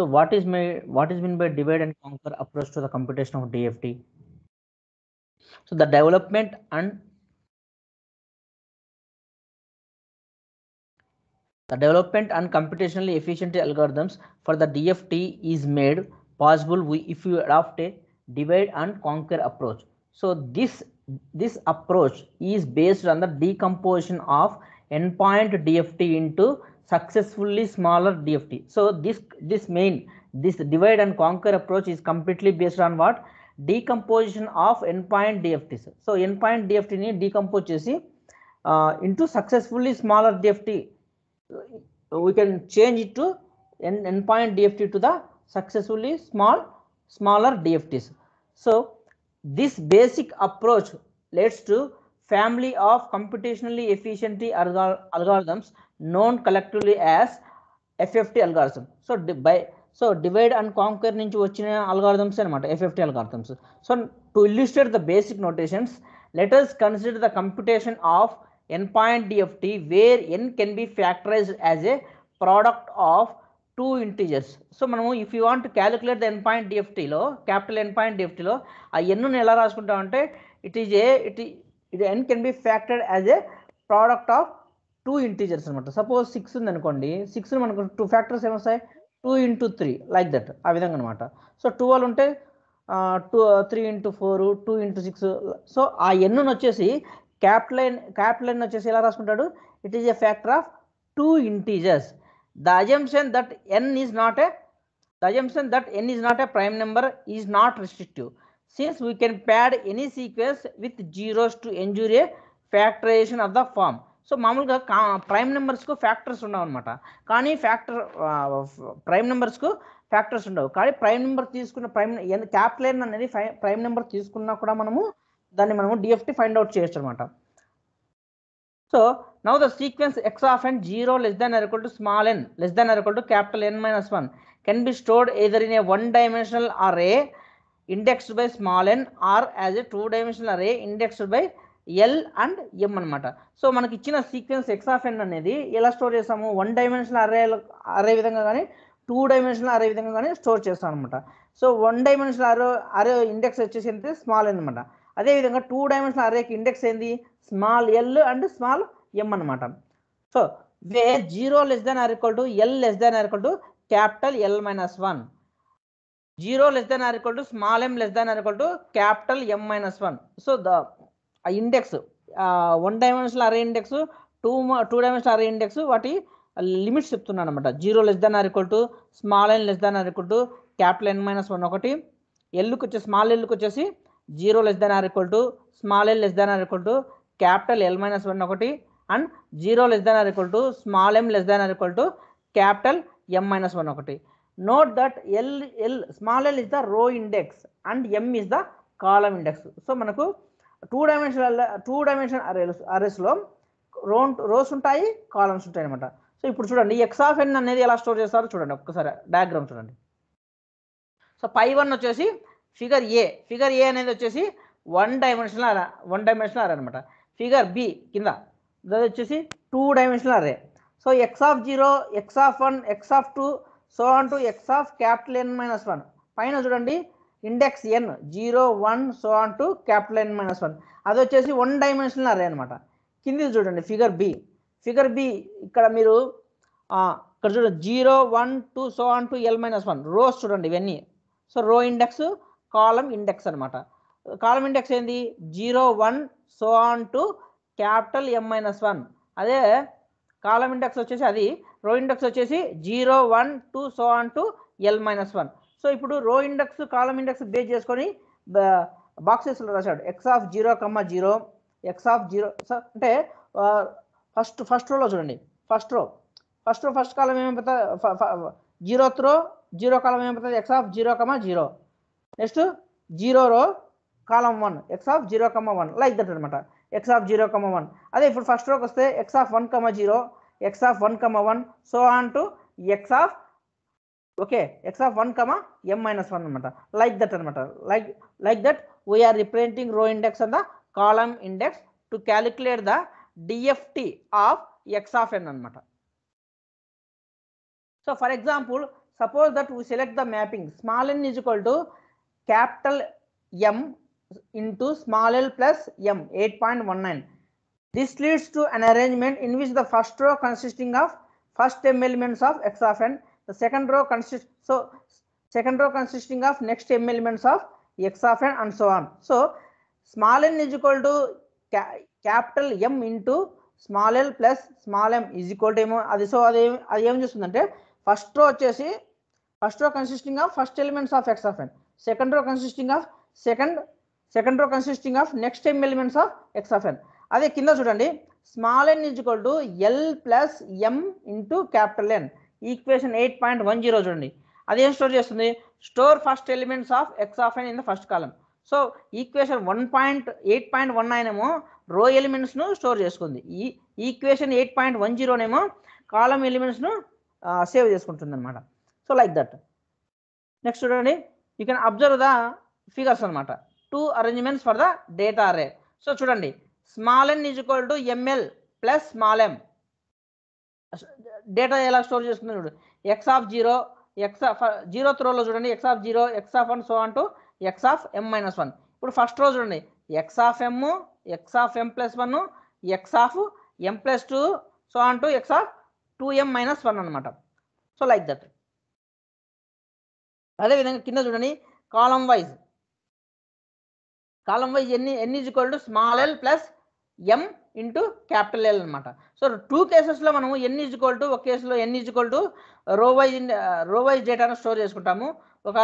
So what is my what is meant by divide and conquer approach to the computation of DFT? So the development and the development and computationally efficient algorithms for the DFT is made possible if you adopt a divide and conquer approach. So this this approach is based on the decomposition of endpoint DFT into successfully smaller DFT. So this this main this divide and conquer approach is completely based on what decomposition of endpoint DFTs. So endpoint DFT ni decompose uh, into successfully smaller DFT. We can change it to n endpoint DFT to the successfully small smaller DFTs. So this basic approach leads to family of computationally efficient algorithms known collectively as FFT algorithm so by so divide and conquer నుంచి వచ్చిన algorithms అనమాట FFT algorithms so to illustrate the basic notations letters consider the computation of N point DFT where N can be factorised as a product of two integers so మనము if you want calculate the N point డిఎఫ్టీలో capital N point డిఎఫ్టీలో ఆ ఎన్ను ఎలా రాసుకుంటామంటే it is a it ఇది ఎన్ can be factored as a product of two integers అనమాట suppose six ఉంది అనుకోండి సిక్స్ మనకు టూ ఫ్యాక్టర్స్ ఏమొస్తాయి two into three like that ఆ విధంగా అనమాట సో వాళ్ళు ఉంటే two three into four two into six so ఆ ఎన్ను వచ్చేసి క్యాప్లైన్ క్యాప్లైన్ వచ్చేసి ఎలా రాసుకుంటాడు it is a factor of two integers the assumption that N is not a the assumption that N is not a prime number is not restrictive since we can pad any sequence with zeros to ensure a factorisation of the form so మామూలుగా కా prime నెంబర్స్కు factors ఉండవు అనమాట కానీ factor prime నెంబర్స్కు factors ఉండవు కానీ prime number తీసుకున్న prime capital అనేది prime number తీసుకున్నా కూడా మనము దాన్ని మనము డిఎఫ్టీ ఫైండ్ అవుట్ చేయొచ్చు అనమాట so now the sequence x of n zero less than or equal to small n less than or equal to capital N minus one can be stored either in a one dimensional array indexed by small n or as a two dimensional array indexed by l and m అనమాట so మనకి ఇచ్చిన sequence x of ఎన్ అనేది ఎలా store చేస్తాము one dimensional అరే అరే విధంగా కానీ టూ డైమెన్షనల్ అరే విధంగా కానీ స్టోర్ చేస్తాం అనమాట సో వన్ డైమెన్షనల్ అరే అరే ఇండెక్స్ వచ్చేసి ఏంటి స్మాల్ ఎన్ అనమాట అదేవిధంగా టూ డైమెన్షనల్ అరేకి ఇండెక్స్ ఏంది small l and small m అనమాట so we zero less than or equal to l less than or equal to capital l minus one zero less than or equal to small m less than or equal to capital m minus one so the ఆ index one dimensional array index two two dimensional array index వాటి limits చెప్తున్నాను అనమాట zero less than or equal to small n less than or equal to capital N minus one ఒకటి ఎల్లుకి వచ్చి small ఎల్లుకి వచ్చేసి zero less than or equal to small l less than or equal to capital l minus one ఒకటి and zero less than or equal to small m less than or equal to capital m minus one ఒకటి note that l l small l is the row index and m is the column index so మనకు two dimension two dimension arrays లో రోన్ rose ఉంటాయి columns ఉంటాయి అనమాట so ఇప్పుడు చూడండి x of ఎన్ అనేది ఎలా స్టోర్ చేస్తారో చూడండి ఒక్కసారి డయాగ్రామ్ చూడండి సో పై వన్ వచ్చేసి ఫిగర్ ఏ ఫిగర్ ఏ అనేది వచ్చేసి one dimensional array one dimensional array అనమాట ఫిగర్ బి కింద అది వచ్చేసి two dimensional array so x of zero x of one X of two so అంటూ to x of capital N minus one పైన చూడండి index n zero one so on to capital N minus one అది వచ్చేసి one dimensional array అనమాట కింది చూడండి figure B figure B ఇక్కడ మీరు ఇక్కడ చూడండి zero one two so on to l minus one rows చూడండి ఇవన్నీ so row index column index అనమాట కాలం ఇండెక్స్ ఏంది zero one so on to capital m minus one అదే కాలం ఇండెక్స్ వచ్చేసి అది రో ఇండెక్స్ వచ్చేసి zero one two so on to l minus one so ఇప్పుడు row index column index base చేసుకొని బాక్సెస్లో రాశాడు x of zero comma zero x of zero అంటే first first రోలో చూడండి first row first row first కాలం ఏమైపోతుంది zero throw zero column ఏమైపోతుంది x of zero comma zero next zero row column one X of zero comma one like that అనమాట x of zero comma one అదే ఇప్పుడు first రోకి వస్తే x of one comma zero x of one comma one so on to x of okay x of one comma m minus one అనమాట like that అనమాట like like that we are representing row index and the column index to calculate the DFT of x of n అనమాట so for example suppose that we select the mapping small N is equal to capital m into small l plus m eight point one nine this leads to an arrangement in which the first row consisting of first m elements of x of n second row row so second row row of next next m elements of x of and and so on. So small n is equal to ca capital small l plus small m is equal to ఏమో అది so అది అది ఏం చేస్తుందంటే first row వచ్చేసి first row consisting of first elements of x of n second row consisting of second second row consisting of next m elements of x of n అదే కింద చూడండి small N is equal to l plus m into capital n equation eight point one zero చూడండి అదేం store చేస్తుంది store first elements of x of n in the first column so equation one point eight point one nine ఏమో row ఎలిమెంట్స్ను store చేసుకుంది ఈ equation eight point one జీరోనేమో column ఎలిమెంట్స్ను save చేసుకుంటుంది అనమాట సో లైక్ దట్ నెక్స్ట్ చూడండి you can observe the figures అనమాట two arrangements for the data array so చూడండి small N is equal to m l plus small m data ఎలా store చేస్తుంది చూడు x of zero x of zero త్రోలో చూడండి x of zero x of one so అంటూ x of m minus one ఇప్పుడు first రోజు చూడండి x of m x of m plus one X of m plus two so అంటూ x of two m minus one అనమాట so like that అదేవిధంగా కింద చూడండి column wise column wise ఎన్ని n is equal to small l plus m into capital l అనమాట so two కేసెస్లో మనము ఎన్ is equal to ఒక కేసులో ఎన్ ఈజ్వల్ టు రోవైజ్ రోవైజ్ డేటాను స్టోర్ చేసుకుంటాము ఒక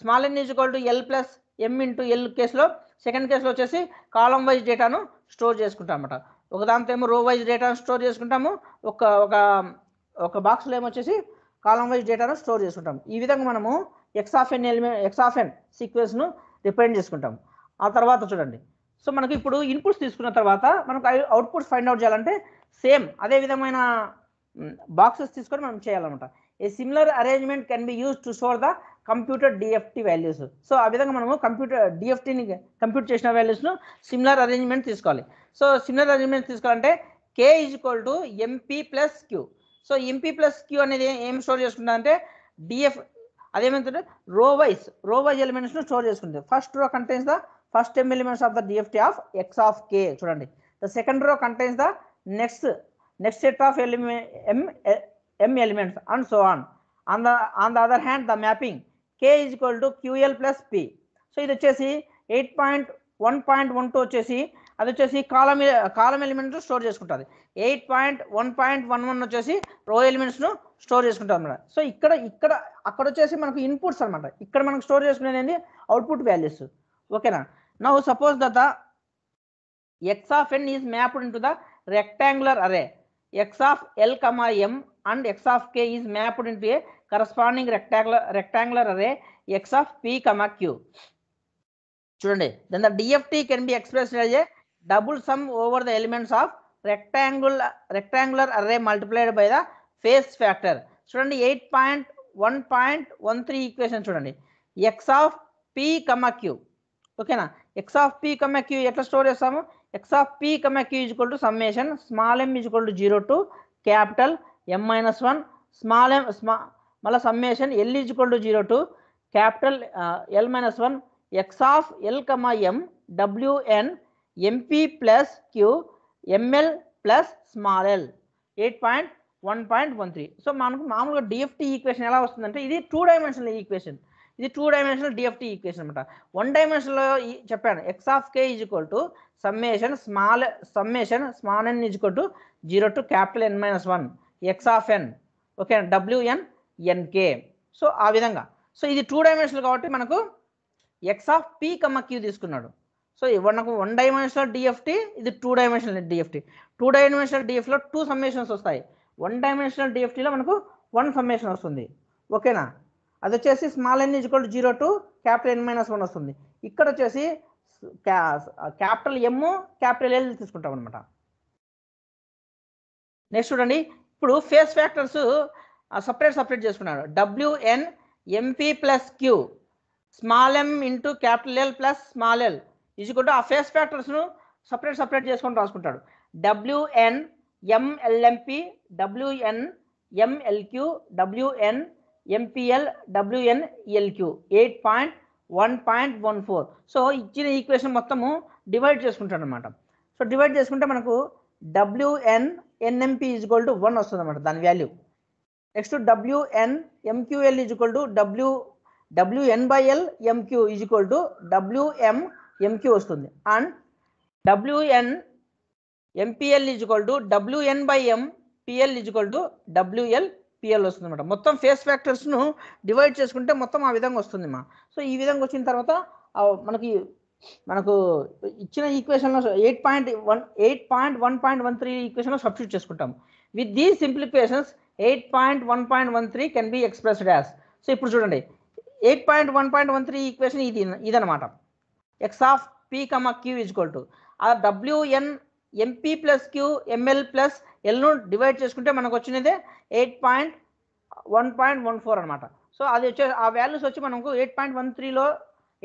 small n is equal to l plus m into l కేసులో సెకండ్ కేసులో వచ్చేసి కాలం వైజ్ డేటాను స్టోర్ చేసుకుంటాం అనమాట ఒక దాంతో ఏమో రో వైజ్ డేటాను స్టోర్ చేసుకుంటాము ఒక ఒక ఒక బాక్స్లో ఏమొచ్చేసి కాలం వైజ్ డేటాను స్టోర్ చేసుకుంటాము ఈ విధంగా మనము ఎన్ ఎలిమెంట్ ఎన్ సీక్వెన్స్ను రిప్రజెంట్ చేసుకుంటాము ఆ తర్వాత చూడండి సో మనకు ఇప్పుడు ఇన్పుట్స్ తీసుకున్న తర్వాత మనకు అవుట్పుట్స్ ఫైండ్ అవుట్ చేయాలంటే సేమ్ అదే విధమైన బాక్సెస్ తీసుకొని మనం చేయాలన్నమాట a similar arrangement can be use to store the computer DFT values so ఆ విధంగా మనము కంప్యూటర్ డిఎఫ్టీని కంప్యూట్ చేసిన వాల్యూస్ను సిమిలర్ అరేంజ్మెంట్ తీసుకోవాలి సో సిమిలర్ అరేంజ్మెంట్ తీసుకోవాలంటే k is equal to m p plus q so m p plus q అనేది ఏం స్టోర్ అంటే డిఎఫ్ అదేమంటే రో వైజ్ రో వైజ్ ఎలిమెంట్స్ను స్టోర్ చేసుకుంటుంది first row contains the first m elements of the DFT of x of k చూడండి the second row contains the next next set of element m elements and so on on on other hand the mapping k is mapping to q l plus p so ఇది వచ్చేసి eight point one point one two వచ్చేసి అది వచ్చేసి column column elements store చేసుకుంటుంది eight point one point one one వచ్చేసి row ఎలిమెంట్స్ను store చేసుకుంటాం అనమాట సో ఇక్కడ ఇక్కడ అక్కడ వచ్చేసి మనకు ఇన్పుట్స్ అనమాట ఇక్కడ మనకు స్టోర్ చేసుకునేది అవుట్పుట్ వాల్యూస్ ఓకేనా Now suppose that the x of n is mapped into the rectangular array. x of l comma m and x of k is mapped into a corresponding rectangular rectangular array x of p comma q. Student, then the DFT can be expressed as a double sum over the elements of rectangular rectangular array multiplied by the phase factor. Student, 8.1.13 equation student, x of p comma q. Okay na. X of p comma q ఎట్లా store చేస్తాము x of p comma q is equal to summation small m is equal to zero to capital m minus one small m small మళ్ళీ summation l is equal to zero to capital l minus one X of l comma m డబ్ల్యూఎన్ MP plus q m l plus small l eight point one point one three so మనకు మామూలుగా DFT equation ఎలా వస్తుందంటే ఇది two dimensional equation ఇది two dimensional DFT equation అనమాట one డైమెన్షన్లో చెప్పాను x of K is equal to summation small summation small N is equal to zero to capital N minus one X of n okay డబ్ల్యూఎన్ n k so ఆ విధంగా so ఇది two dimensional కాబట్టి మనకు x of p comma q తీసుకున్నాడు so మనకు one dimensional DFT ఇది two dimensional DFT two dimensional డిఎఫ్లో టూ సమ్మేషన్స్ వస్తాయి వన్ డైమెన్షనల్ డిఎఫ్టీలో మనకు వన్ సమ్మేషన్ వస్తుంది ఓకేనా అది వచ్చేసి small n is equal to zero to capital N minus one వస్తుంది ఇక్కడ వచ్చేసి క్యాపిటల్ ఎమ్ క్యాపిటల్ ఎల్ తీసుకుంటాం అనమాట నెక్స్ట్ చూడండి ఇప్పుడు ఫేస్ ఫ్యాక్టర్స్ సపరేట్ సపరేట్ చేసుకున్నాడు WN MP plus Q small M into capital L plus small L ఇచ్చుకుంటూ ఆ ఫేస్ ఫ్యాక్టర్స్ను సపరేట్ సపరేట్ చేసుకొని రాసుకుంటాడు WN MLMP WN MLQ WN MPL WN LQ eight point one point one four so ఇచ్చిన equation మొత్తము divide చేసుకుంటాడు అనమాట so divide చేసుకుంటే మనకు WN NMP is equal to one వస్తుంది అనమాట దాని value next WN MQL is equal to W WN by L MQ is equal to WM MQ వస్తుంది and WN MPL is equal to WN by M PL is equal to WL PL వస్తుందన్నమాట మొత్తం face ఫ్యాక్టర్స్ను divide చేసుకుంటే మొత్తం ఆ విధంగా వస్తుంది మా so ఈ విధంగా వచ్చిన తర్వాత మనకి మనకు ఇచ్చిన ఈక్వేషన్లో eight point one eight point one point one three ఈక్వేషన్లో సబ్స్టిట్యూట్ చేసుకుంటాం with these simplifications eight point one point one three can be expressed as so ఇప్పుడు చూడండి eight point one point one three equation ఇది ఇదనమాట x of p comma q equal to ఆ డబ్ల్యూఎన్ MP plus q m l plus ఎల్ను divide చేసుకుంటే మనకు వచ్చినదే eight point one point one four అనమాట సో అది వచ్చే ఆ వాల్యూస్ వచ్చి మనకు ఎయిట్ పాయింట్ వన్ త్రీలో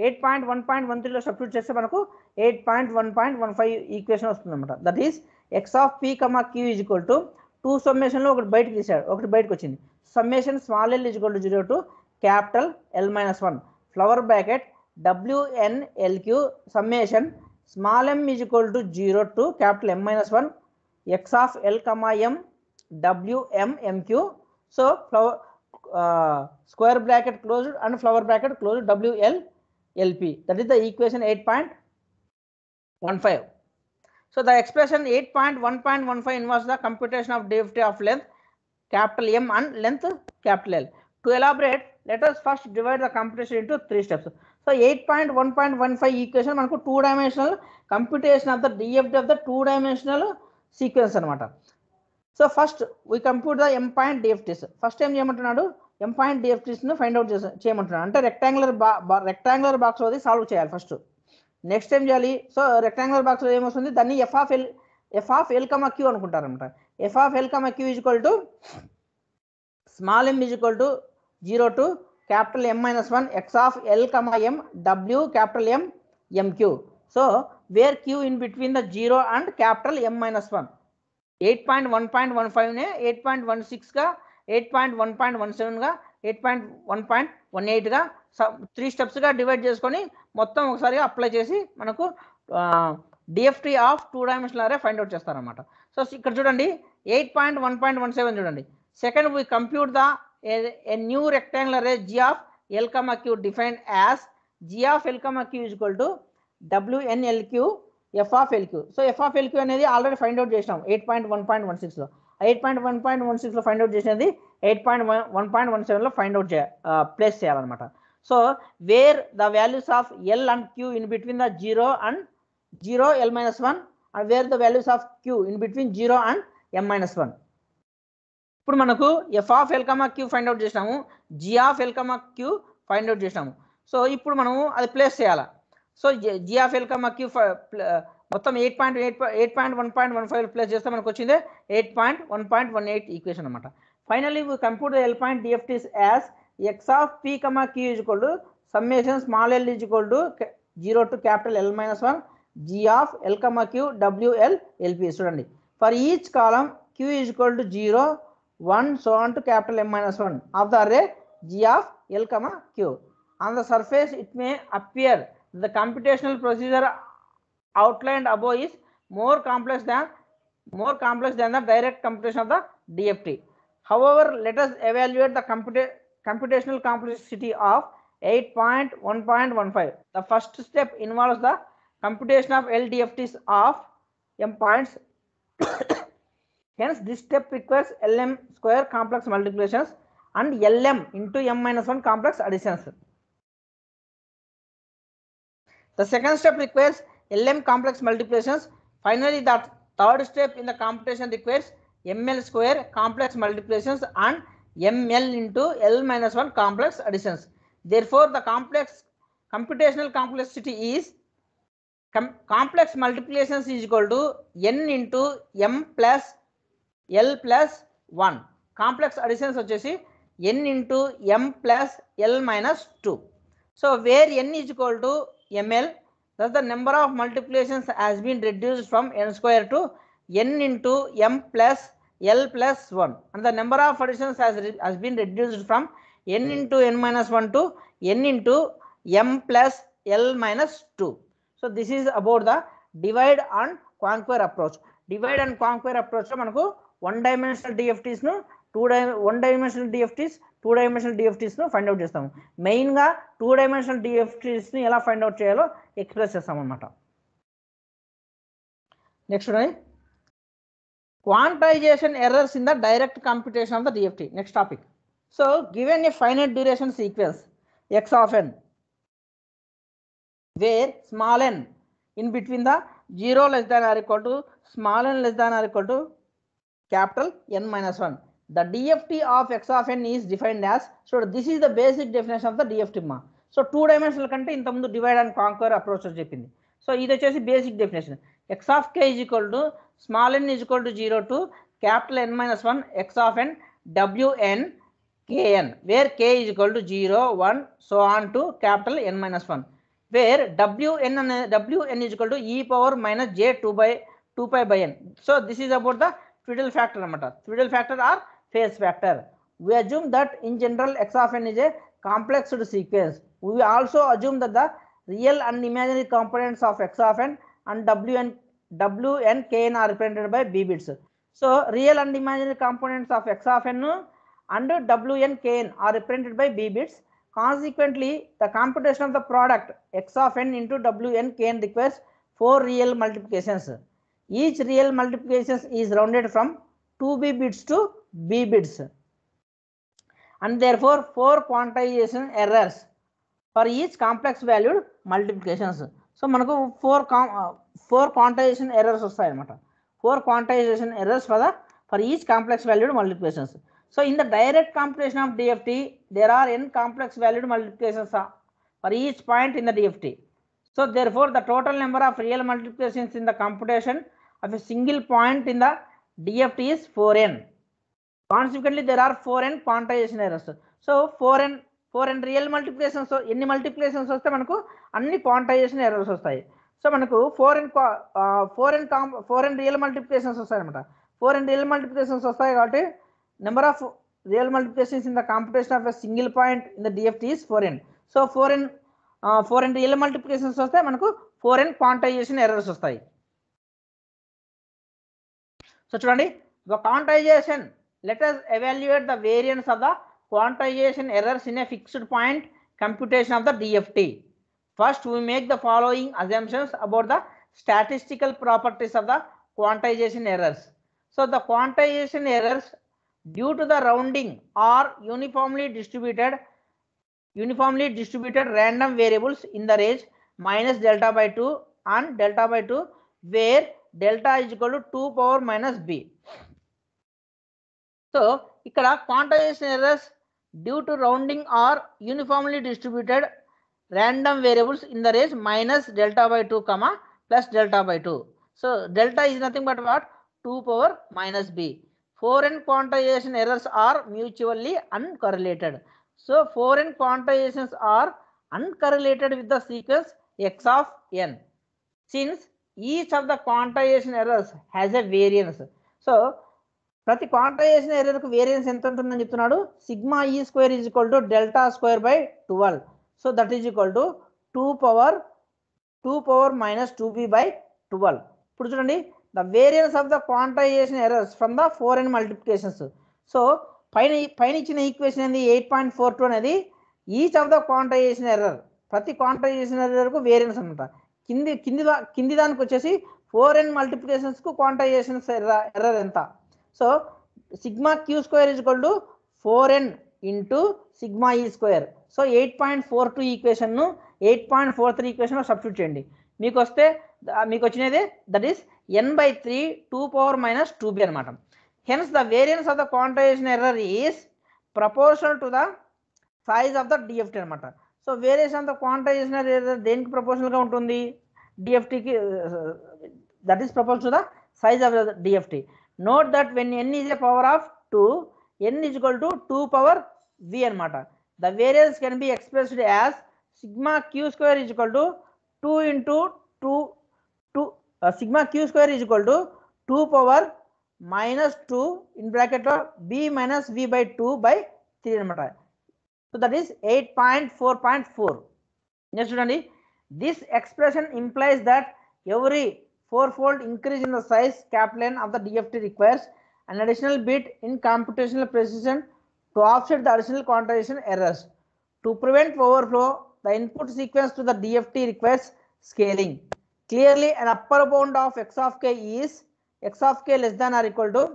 eight point one point one త్రీలో సబ్స్టిట్యూట్ చేస్తే మనకు eight point one point one five equation అనమాట that is x of p comma q is equal to to సమ్మేషన్లో ఒకటి బయటకు తీశాడు ఒకటి బయటకు వచ్చింది summation small l is equal to zero to capital l minus one flower bracket w n l q summation small m is equal to 0 to capital M minus 1 x of L comma m w m m q. So flower, uh, square bracket closed and flower bracket closed w l l p. That is the equation 8.15. So the expression 8.1.15 involves the computation of derivative of length capital M and length capital L. To elaborate, let us first divide the computation into three steps. So eight point one point one five equation మనకు two dimensional computation of the DFT of the two dimensional sequence అనమాట so first we compute the m point DFTs first ఏం చేయమంటున్నాడు m point డిఎఫ్టీస్ను find out చేసే చేయమంటున్నాడు అంటే rectangular బా rectangular బాక్స్లో అది సాల్వ్ చేయాలి ఫస్ట్ నెక్స్ట్ ఏం చేయాలి సో రెక్టాంగులర్ బాక్స్లో ఏమొస్తుంది దాన్ని f of l f of l comma q అనుకుంటారనమాట f of l comma q is equal to small m is equal to zero to capital m minus one X of l comma m డబ్ల్యూ capital m m q so where q in between the zero and capital m minus one eight point one point one ఫైవ్నే eight point one సిక్స్గా eight point one point one సెవెన్గా eight point one point one ఎయిట్గా three స్టెప్స్గా divide చేసుకొని మొత్తం ఒకసారిగా apply చేసి మనకు DFT of two dimensional array find out చేస్తారనమాట సో ఇక్కడ చూడండి eight point one point one seven చూడండి second we compute the a, new rectangular array g of l comma q defined as g of l comma q is equal to wnlq f of q so f of lq అనేది already find out చేశాం eight point one point one eight point one point one సిక్స్లో find out చేసినది eight point one point one సెవెన్లో find out చేయ place చేయాలన్నమాట so where the values of l and q in between the zero and zero l minus one and where the values of q in between zero and m minus one ఇప్పుడు మనకు F of l comma q find out చేసినాము g of l comma q find out చేసినాము so ఇప్పుడు మనము అది place చేయాలా so g of l comma q మొత్తం eight point eight eight point one point one five place చేస్తే మనకు వచ్చింది eight point one point one eight equation అనమాట finally computer l point DFTs as x of p comma q called summation small l called zero to capital l minus one G of l comma q డబ్ల్యూఎల్ l p చూడండి for each column q called zero 1 so on to capital M minus 1 of the array G of L comma Q. On the surface it may appear the computational procedure outlined above is more complex than more complex than the direct computation of the DFT. However, let us evaluate the computa computational complexity of 8.1.15. The first step involves the computation of LDFTs of M points Hence, this step requires LM square complex multiplications and LM into M minus 1 complex additions. The second step requires LM complex multiplications. Finally, the third step in the computation requires ML square complex multiplications and ML into L minus 1 complex additions. Therefore, the complex computational complexity is com complex multiplications is equal to n into m plus l plus one complex additions వచ్చేసి n into m plus l minus two so where n is equal to m l thus the number of multiplications has been reduced from n square to n into m plus l plus one and the number of additions has has been reduced from n into n minus one to n into m plus l minus two so this is about the divide and conquer approach divide and conquer అప్రోచ్లో మనకు one dimensional డిఎఫ్టీస్ను two డై one dimensional DFTs two dimensional డిఎఫ్టీస్ను find out చేస్తాము మెయిన్గా two dimensional డిఎఫ్టీస్ని ఎలా find out చేయాలో ఎక్స్ప్రెస్ చేస్తామన్నమాట next quantization errors in the direct computation of the DFT next topic so given a finite duration sequence x of n where small n in between the zero less than or equal to small n less than or equal to capital n minus 1. The DFT of x of n is defined as, so this is the basic definition of the DFT ma. So two dimensional కంటే ఇంతకుముందు divide and conquer approach అని చెప్పింది so ఇది వచ్చేసి basic definition X of K is equal to small N is equal to zero to capital N minus one X of N WN KN where K is equal to zero one so on to capital N minus one where WN అనే WN is equal to E power minus J two by two pi by N so this is about the Twiddle factor అనమాట fiddle factor or phase factor we assume that in general x of n is a complexed sequence we also assume that the real and imaginary components of x of n and w n w n k n are represented by b bits so real and imaginary components of x of n and w n k n are represented by b bits consequently the computation of the product x of n into w n k n requires four real multiplications each real multiplication is rounded from 2b bits to b bits and therefore four quantization errors for each complex valued multiplications so manaku four uh, four quantization errors ostayi anamata four quantization errors for the for each complex valued multiplications so in the direct computation of dft there are n complex valued multiplications for each point in the dft so therefore the total number of real multiplications in the computation of a single point in the DFT is 4n. Consequently, there are 4n quantization errors. So 4n 4n real multiplications ఎన్ని మల్టిప్లికేషన్స్ వస్తే మనకు అన్ని quantization errors వస్తాయి so మనకు four n four n కాంప్ four n real multiplications వస్తాయన్నమాట four n real multiplications వస్తాయి కాబట్టి number of real multiplications in the computation of a single point in the DFT is four n so four n four n real multiplications వస్తే మనకు four n quantization errors వస్తాయి So, today, the quantization let us evaluate the variance of the quantization errors in a fixed point computation of the DFT first we make the following assumptions about the statistical properties of the quantization errors so the quantization errors due to the rounding are uniformly distributed uniformly distributed random variables in the range minus delta by 2 and delta by 2 where delta is equal two power minus b so ఇక్కడ quantization errors due to rounding are uniformly distributed random variables in the range minus delta by two comma plus delta by two so delta is nothing but what two power minus b four n quantization errors are mutually uncorrelated so four n quantizations are uncorrelated with the sequence x of n since each of the quantization errors has a variance so ప్రతి quantization ఎర్రర్కు variance ఎంత ఉంటుందని చెప్తున్నాడు sigma e square is equal to delta square by twelve so that is equal to two power two power minus two b by twelve ఇప్పుడు చూడండి the variance of the quantization errors from the four n multiplications so పైన పైన ఇచ్చిన equation అనేది eight point four two అనేది each of the quantization error ప్రతి quantization ఎర్రర్కు variance అనమాట కింది కింది కింది దానికి వచ్చేసి ఫోర్ ఎన్ మల్టిప్లికేషన్స్కు క్వాంటైజేషన్స్ ఎర్ర ఎర్రర్ ఎంత so sigma q square is equal to four n into sigma e square so eight point four two ఈక్వేషన్ను ఎయిట్ పాయింట్ ఫోర్ త్రీ ఈక్వేషన్లో సబ్స్టిట్యూట్ చేయండి మీకు వస్తే మీకు వచ్చినది that is n by three two power minus two b అనమాట hence the variance of the quantization error is proportional to the size of the DFT అనమాట so variance అంత quantization దేనికి ప్రపోర్షనల్గా ఉంటుంది డిఎఫ్టీకి that is propose to the size of DFT note that when n is a power of two n is equal to two power v అనమాట the variance can be expressed as sigma q square is equal to two into two two sigma q square is equal to two power minus two in బ్రాకెట్లో b minus v by two by three అనమాట So that is 8.4.4. Next student, this expression implies that every fourfold increase in the size cap length of the DFT requires an additional bit in computational precision to offset the additional quantization errors. To prevent overflow, the input sequence to the DFT requires scaling. Clearly, an upper bound of x of k is x of k less than or equal to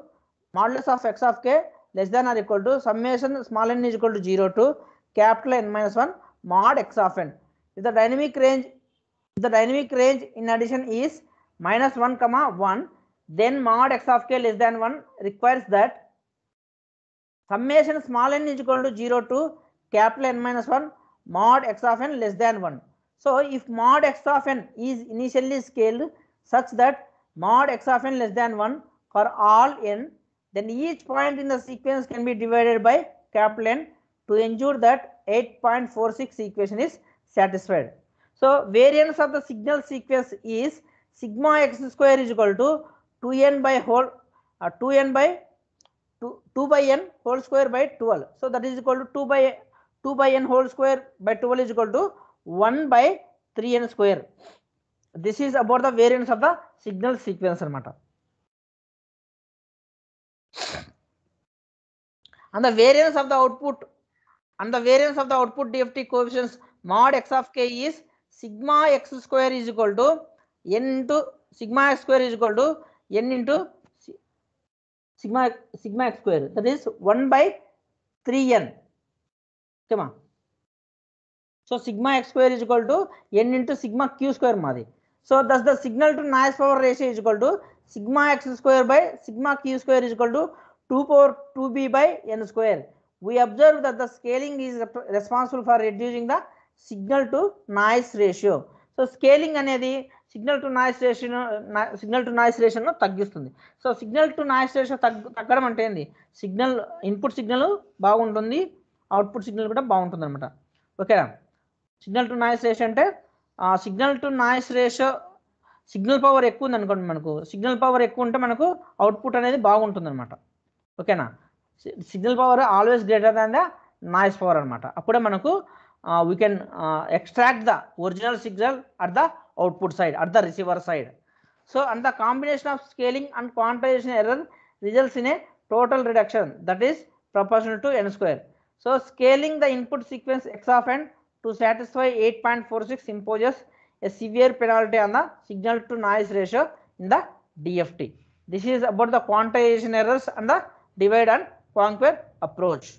modulus of x of k less than or equal to summation small n is equal to 0 to capital N minus 1 mod x of n. If the dynamic range, the dynamic range in addition is minus 1 comma 1, then mod x of k less than 1 requires that summation small n is equal to 0 to capital N minus 1 mod x of n less than 1. So if mod x of n is initially scaled such that mod x of n less than 1 for all n then each point in the sequence can be divided by capital N to ensure that 8.46 equation is satisfied. So variance of the signal sequence is sigma x square is equal to 2n by whole uh, 2n by 2, 2 by n whole square by 12. So that is equal to 2 by 2 by n whole square by 12 is equal to 1 by 3n square. This is about the variance of the signal sequence. matter. on the variance of the output on the variance of the output DFT coefficients mod x of k is sigma x square is equal to n into sigma x square is equal to n into sigma sigma x square that is 1 by 3n come on so sigma x square is equal to n into sigma q square madi so thus the signal to noise power ratio is equal to sigma x square by sigma q square is equal to two 2 two 2b by n square We observe that the scaling is responsible for reducing the signal to noise ratio so scaling అనేది signal to noise ratio signal to noise రేషియోను తగ్గిస్తుంది so signal to noise ratio తగ్గ తగ్గడం అంటే ఏంది signal input signal బాగుంటుంది output signal కూడా బాగుంటుంది అనమాట ఓకేనా సిగ్నల్ టు నాయిస్ రేషియో అంటే signal to noise ratio signal power ఎక్కువ ఉంది అనుకోండి మనకు సిగ్నల్ పవర్ ఎక్కువ ఉంటే మనకు అవుట్పుట్ అనేది బాగుంటుంది అనమాట ఓకేనా signal power always greater than the noise power అనమాట అప్పుడే మనకు we can extract the original signal at the output side at the receiver side so and the combination of scaling and quantization error results in a total reduction that is proportional to n square so scaling the input sequence x of n to satisfy eight point four six imposes a severe penalty on the signal to noise ratio in the DFT. This is about the quantization errors and the divide and conquer approach.